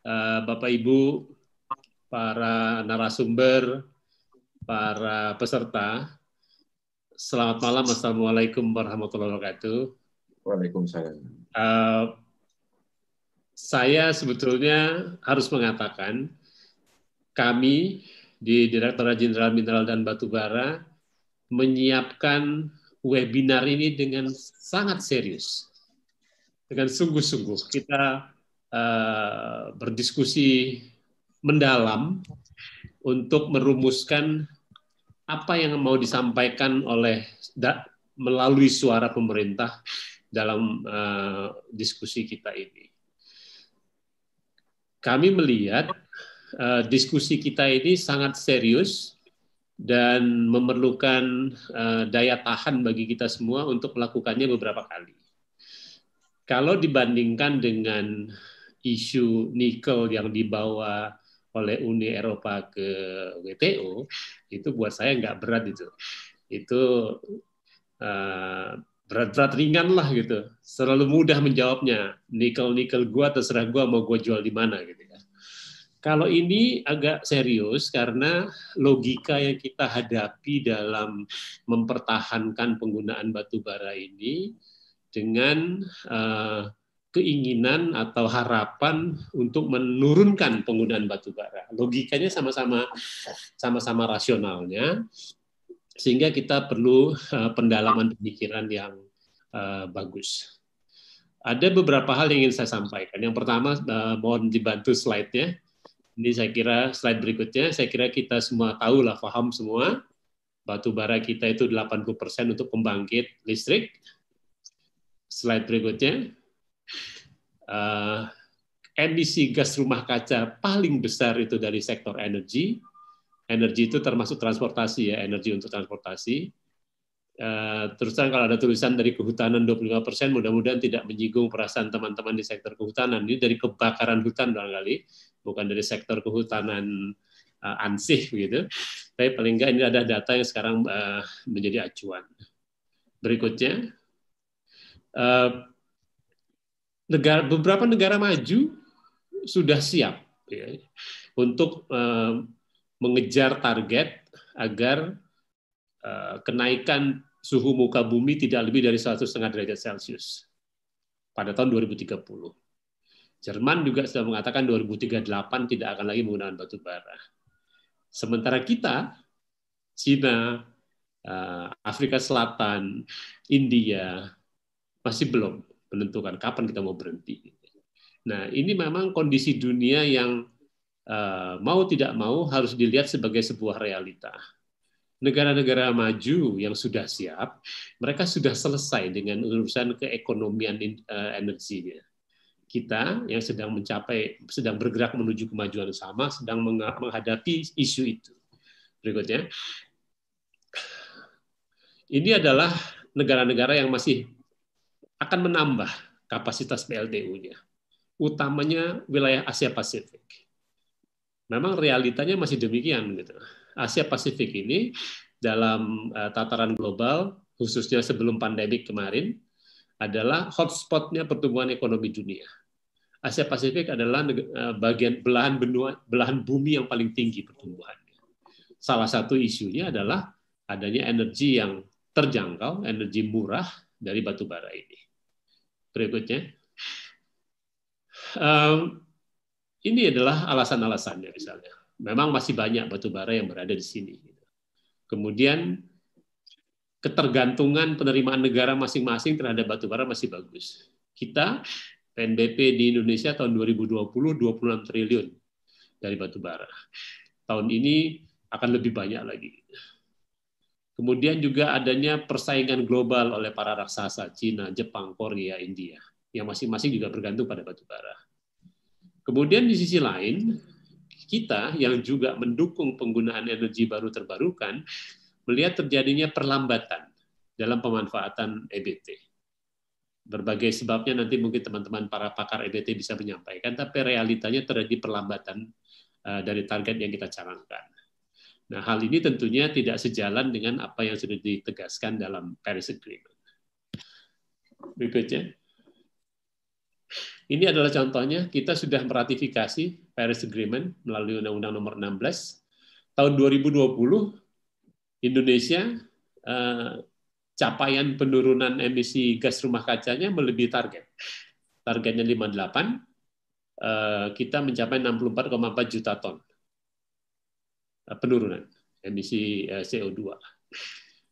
Eh, Bapak Ibu, para narasumber, para peserta. Selamat malam, Assalamualaikum warahmatullahi wabarakatuh. Waalaikumsalam. Uh, saya sebetulnya harus mengatakan kami di Direktorat Jenderal Mineral dan Batubara menyiapkan webinar ini dengan sangat serius, dengan sungguh-sungguh. Kita Eh, berdiskusi mendalam untuk merumuskan apa yang mau disampaikan oleh melalui suara pemerintah dalam eh, diskusi kita ini. Kami melihat eh, diskusi kita ini sangat serius dan memerlukan daya tahan bagi kita semua untuk melakukannya beberapa kali. Kalau dibandingkan dengan isu nikel yang dibawa oleh Uni Eropa ke WTO itu buat saya nggak berat itu itu uh, berat-berat ringan lah gitu selalu mudah menjawabnya nikel nikel gua terserah gua mau gua jual di mana gitu ya kalau ini agak serius karena logika yang kita hadapi dalam mempertahankan penggunaan batu bara ini dengan uh, keinginan atau harapan untuk menurunkan penggunaan batu bara. Logikanya sama-sama sama-sama rasionalnya sehingga kita perlu eh, pendalaman pemikiran yang eh, bagus. Ada beberapa hal yang ingin saya sampaikan. Yang pertama eh, mohon dibantu slide-nya. Ini saya kira slide berikutnya, saya kira kita semua tahu lah, paham semua. Batu bara kita itu 80% untuk pembangkit listrik. Slide berikutnya uh, eh, emisi gas rumah kaca paling besar itu dari sektor energi. Energi itu termasuk transportasi ya, energi untuk transportasi. Uh, terus terang kalau ada tulisan dari kehutanan 25 persen, mudah-mudahan tidak menyinggung perasaan teman-teman di sektor kehutanan. Ini dari kebakaran hutan barangkali, bukan dari sektor kehutanan uh, ansih gitu. Tapi paling enggak ini ada data yang sekarang uh, menjadi acuan. Berikutnya, uh, negara, beberapa negara maju sudah siap ya, untuk uh, mengejar target agar uh, kenaikan suhu muka bumi tidak lebih dari 1,5 derajat Celcius pada tahun 2030. Jerman juga sudah mengatakan 2038 tidak akan lagi menggunakan batu bara. Sementara kita, Cina, eh, Afrika Selatan, India masih belum menentukan kapan kita mau berhenti. Nah, ini memang kondisi dunia yang eh, mau tidak mau harus dilihat sebagai sebuah realita. Negara-negara maju yang sudah siap, mereka sudah selesai dengan urusan keekonomian eh, energinya. Kita yang sedang mencapai, sedang bergerak menuju kemajuan sama, sedang menghadapi isu itu. Berikutnya, ini adalah negara-negara yang masih akan menambah kapasitas PLTU-nya, utamanya wilayah Asia Pasifik. Memang realitanya masih demikian. Gitu. Asia Pasifik ini dalam eh, tataran global, khususnya sebelum pandemik kemarin, adalah hotspotnya pertumbuhan ekonomi dunia. Asia Pasifik adalah eh, bagian belahan benua, belahan bumi yang paling tinggi pertumbuhannya. Salah satu isunya adalah adanya energi yang terjangkau, energi murah dari batu bara ini berikutnya. Um, ini adalah alasan-alasannya misalnya. Memang masih banyak batu bara yang berada di sini. Kemudian ketergantungan penerimaan negara masing-masing terhadap batu bara masih bagus. Kita PNBP di Indonesia tahun 2020 26 triliun dari batu bara. Tahun ini akan lebih banyak lagi. Kemudian juga adanya persaingan global oleh para raksasa Cina, Jepang, Korea, India yang masing-masing juga bergantung pada batu bara. Kemudian di sisi lain, kita yang juga mendukung penggunaan energi baru terbarukan melihat terjadinya perlambatan dalam pemanfaatan EBT. Berbagai sebabnya nanti mungkin teman-teman para pakar EBT bisa menyampaikan, tapi realitanya terjadi perlambatan eh, dari target yang kita carangkan. Nah, hal ini tentunya tidak sejalan dengan apa yang sudah ditegaskan dalam Paris Agreement. Berikutnya. Ini adalah contohnya, kita sudah meratifikasi Paris Agreement melalui Undang-Undang Nomor 16 tahun 2020 Indonesia eh, capaian penurunan emisi gas rumah kacanya melebihi target. Targetnya 58, eh, kita mencapai 64,4 juta ton Eh, penurunan emisi eh, CO2.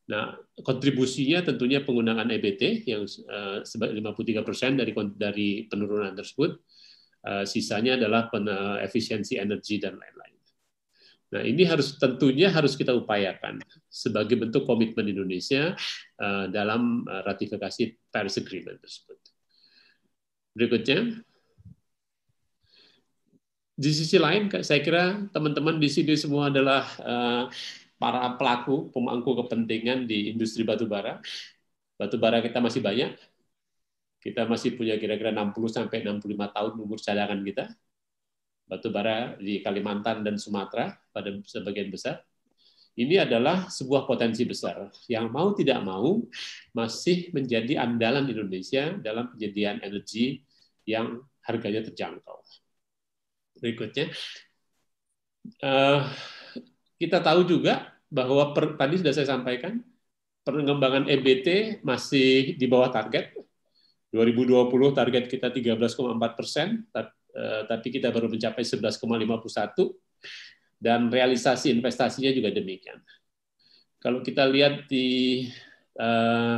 Nah, kontribusinya tentunya penggunaan EBT yang eh, sebanyak 53% dari dari penurunan tersebut. Sisanya adalah efisiensi energi dan lain-lain. Nah, ini harus tentunya harus kita upayakan sebagai bentuk komitmen Indonesia dalam ratifikasi Paris Agreement tersebut. Berikutnya, di sisi lain saya kira teman-teman di sini semua adalah eh, para pelaku pemangku kepentingan di industri batubara. Batubara kita masih banyak. Kita masih punya kira-kira 60 sampai 65 tahun umur cadangan kita. Batubara di Kalimantan dan Sumatera pada sebagian besar. Ini adalah sebuah potensi besar yang mau tidak mau masih menjadi andalan Indonesia dalam penyediaan energi yang harganya terjangkau berikutnya. Eh, kita tahu juga bahwa per, tadi sudah saya sampaikan pengembangan EBT masih di bawah target. 2020 target kita 13,4 persen, eh, tapi kita baru mencapai 11,51 dan realisasi investasinya juga demikian. Kalau kita lihat di uh,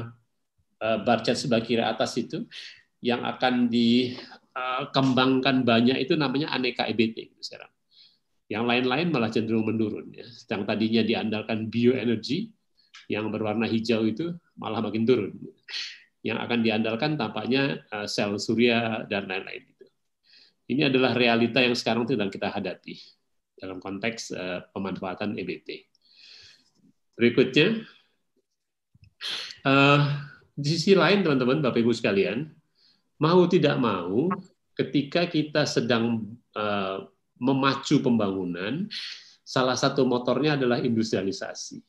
bar chart sebelah kiri atas itu, yang akan di Eh, kembangkan banyak itu namanya aneka EBT sekarang. Yang lain-lain malah cenderung menurun. Ya. Yang tadinya diandalkan bioenergi yang berwarna hijau itu malah makin turun. Yang akan diandalkan tampaknya eh, sel surya dan lain-lain. Ini adalah realita yang sekarang sedang kita hadapi dalam konteks eh, pemanfaatan EBT. Berikutnya, di sisi lain teman-teman, Bapak-Ibu sekalian, Mau tidak mau, ketika kita sedang uh, memacu pembangunan, salah satu motornya adalah industrialisasi.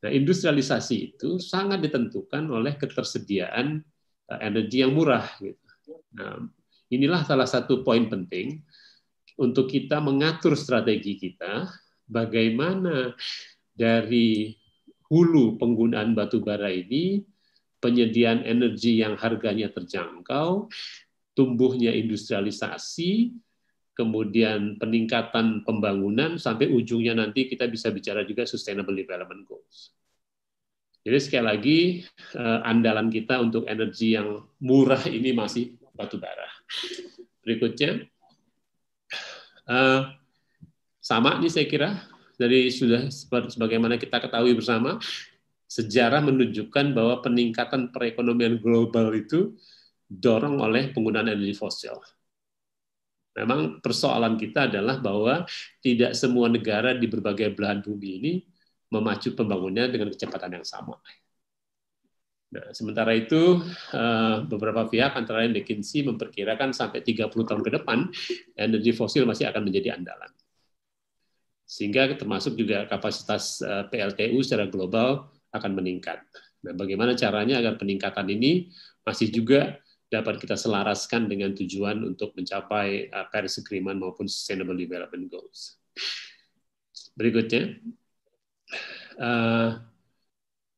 Nah, industrialisasi itu sangat ditentukan oleh ketersediaan uh, energi yang murah. Gitu. Nah, inilah salah satu poin penting untuk kita mengatur strategi kita bagaimana dari hulu penggunaan batu bara ini penyediaan energi yang harganya terjangkau, tumbuhnya industrialisasi, kemudian peningkatan pembangunan sampai ujungnya nanti kita bisa bicara juga sustainable development goals. Jadi sekali lagi eh, andalan kita untuk energi yang murah ini masih batu bara. Berikutnya eh, sama nih saya kira dari sudah sebagaimana kita ketahui bersama sejarah menunjukkan bahwa peningkatan perekonomian global itu dorong oleh penggunaan energi fosil. Memang persoalan kita adalah bahwa tidak semua negara di berbagai belahan bumi ini memacu pembangunannya dengan kecepatan yang sama. Nah, sementara itu, eh, beberapa pihak, antara lain McKinsey, memperkirakan sampai 30 tahun ke depan, energi fosil masih akan menjadi andalan. Sehingga termasuk juga kapasitas eh, PLTU secara global akan meningkat. Nah, bagaimana caranya agar peningkatan ini masih juga dapat kita selaraskan dengan tujuan untuk mencapai uh, Paris Agreement maupun Sustainable Development Goals. Berikutnya, uh,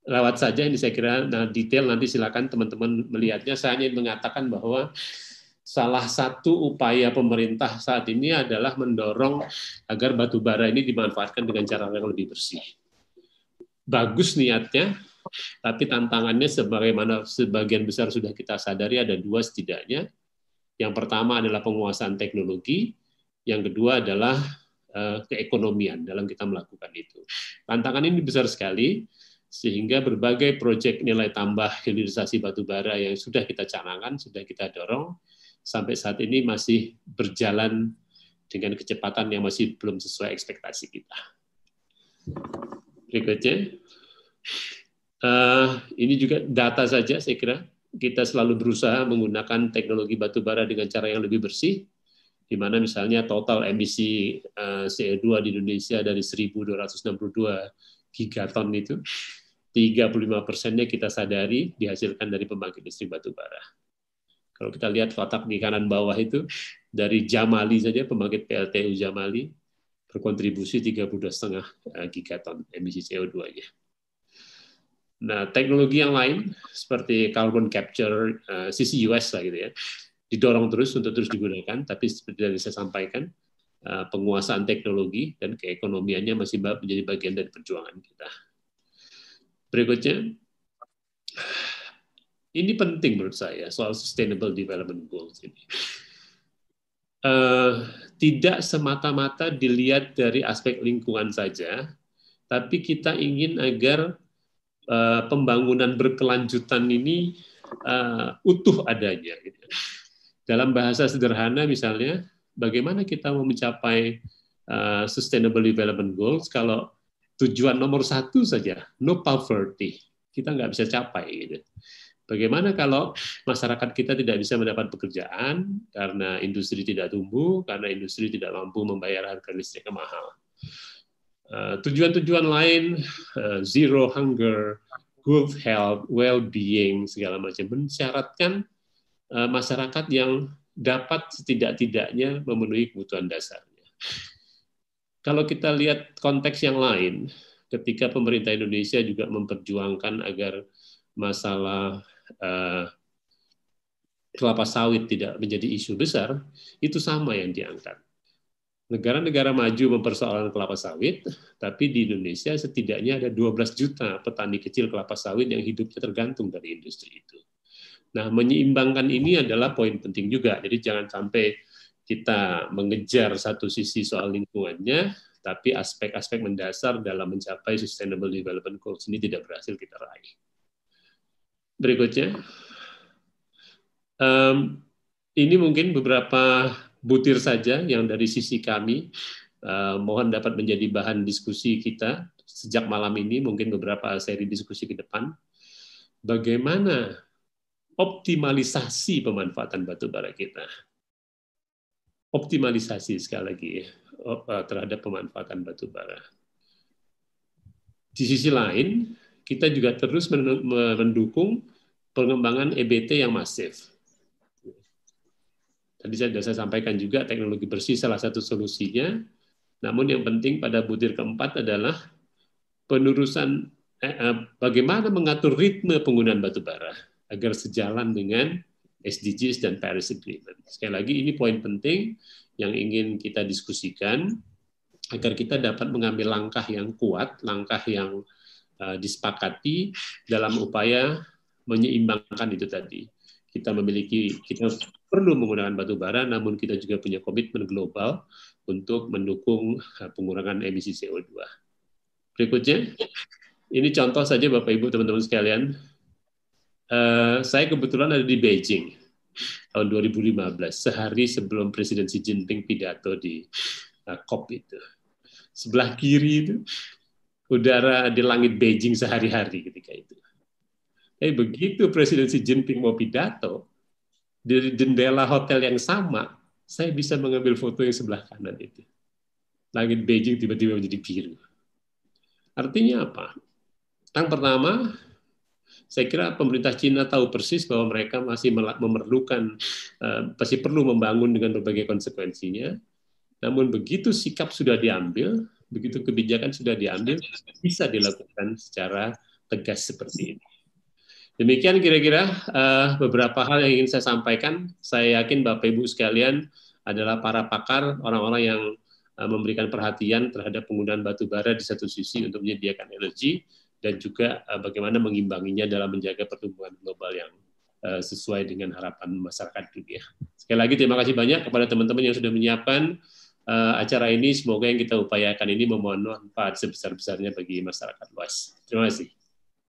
lewat saja ini saya kira nah, detail nanti silakan teman-teman melihatnya. Saya hanya mengatakan bahwa salah satu upaya pemerintah saat ini adalah mendorong agar batu bara ini dimanfaatkan dengan cara yang lebih bersih bagus niatnya, tapi tantangannya sebagaimana sebagian besar sudah kita sadari ada dua setidaknya. Yang pertama adalah penguasaan teknologi, yang kedua adalah eh, keekonomian dalam kita melakukan itu. Tantangan ini besar sekali, sehingga berbagai proyek nilai tambah hilirisasi bara yang sudah kita canangkan, sudah kita dorong, sampai saat ini masih berjalan dengan kecepatan yang masih belum sesuai ekspektasi kita berikutnya. Uh, ini juga data saja saya kira. Kita selalu berusaha menggunakan teknologi batubara dengan cara yang lebih bersih, di mana misalnya total emisi eh, CO2 di Indonesia dari 1.262 gigaton itu, 35 persennya kita sadari dihasilkan dari pembangkit listrik batubara. Kalau kita lihat kotak di kanan bawah itu, dari Jamali saja, pembangkit PLTU Jamali, berkontribusi 32,5 eh, gigaton emisi CO2-nya. Nah, teknologi yang lain seperti carbon capture CCUS eh, lah gitu ya, didorong terus untuk terus digunakan, tapi seperti yang saya sampaikan, eh, penguasaan teknologi dan keekonomiannya masih menjadi bagian dari perjuangan kita. Berikutnya, ini penting menurut saya soal sustainable development goals ini eh, tidak semata-mata dilihat dari aspek lingkungan saja, tapi kita ingin agar eh, pembangunan berkelanjutan ini eh, utuh adanya. Gitu. Dalam bahasa sederhana misalnya, bagaimana kita mau mencapai uh, Sustainable Development Goals kalau tujuan nomor satu saja, no poverty, kita nggak bisa capai. Gitu. Bagaimana kalau masyarakat kita tidak bisa mendapat pekerjaan karena industri tidak tumbuh, karena industri tidak mampu membayar harga listrik yang mahal? Eh, tujuan-tujuan lain, eh, zero hunger, good health, well-being, segala macam, mensyaratkan eh, masyarakat yang dapat setidak-tidaknya memenuhi kebutuhan dasarnya. Kalau kita lihat konteks yang lain, ketika pemerintah Indonesia juga memperjuangkan agar masalah Eh, kelapa sawit tidak menjadi isu besar, itu sama yang diangkat. Negara-negara maju mempersoalkan kelapa sawit, tapi di Indonesia setidaknya ada 12 juta petani kecil kelapa sawit yang hidupnya tergantung dari industri itu. Nah, menyeimbangkan ini adalah poin penting juga. Jadi jangan sampai kita mengejar satu sisi soal lingkungannya, tapi aspek-aspek mendasar dalam mencapai Sustainable Development Goals ini tidak berhasil kita raih berikutnya. Um, ini mungkin beberapa butir saja yang dari sisi kami uh, mohon dapat menjadi bahan diskusi kita sejak malam ini mungkin beberapa seri diskusi ke depan bagaimana optimalisasi pemanfaatan batubara kita optimalisasi sekali lagi eh, terhadap pemanfaatan batubara. di sisi lain kita juga terus mendukung pengembangan EBT yang masif. Tadi saya sudah saya sampaikan juga teknologi bersih salah satu solusinya. Namun yang penting pada butir keempat adalah penurusan eh, eh, bagaimana mengatur ritme penggunaan batu bara agar sejalan dengan SDGs dan Paris Agreement. Sekali lagi ini poin penting yang ingin kita diskusikan agar kita dapat mengambil langkah yang kuat, langkah yang Eh, disepakati dalam upaya menyeimbangkan itu tadi. Kita memiliki kita perlu menggunakan batu bara namun kita juga punya komitmen global untuk mendukung eh, pengurangan emisi CO2. Berikutnya, ini contoh saja Bapak Ibu teman-teman sekalian. Uh, saya kebetulan ada di Beijing tahun 2015, sehari sebelum Presiden Xi Jinping pidato di uh, COP itu. Sebelah kiri itu udara di langit Beijing sehari-hari ketika itu. Eh begitu Presiden Xi Jinping mau pidato, dari jendela hotel yang sama, saya bisa mengambil foto yang sebelah kanan itu. Langit Beijing tiba-tiba menjadi biru. Artinya apa? Yang pertama, saya kira pemerintah Cina tahu persis bahwa mereka masih memerlukan, pasti eh, perlu membangun dengan berbagai konsekuensinya. Namun begitu sikap sudah diambil, begitu kebijakan sudah diambil bisa dilakukan secara tegas seperti ini. Demikian kira-kira uh, beberapa hal yang ingin saya sampaikan. Saya yakin Bapak Ibu sekalian adalah para pakar, orang-orang yang uh, memberikan perhatian terhadap penggunaan batu bara di satu sisi untuk menyediakan energi dan juga uh, bagaimana mengimbanginya dalam menjaga pertumbuhan global yang uh, sesuai dengan harapan masyarakat dunia. Sekali lagi terima kasih banyak kepada teman-teman yang sudah menyiapkan uh, acara ini semoga yang kita upayakan ini memanfaat sebesar-besarnya bagi masyarakat luas. Terima kasih.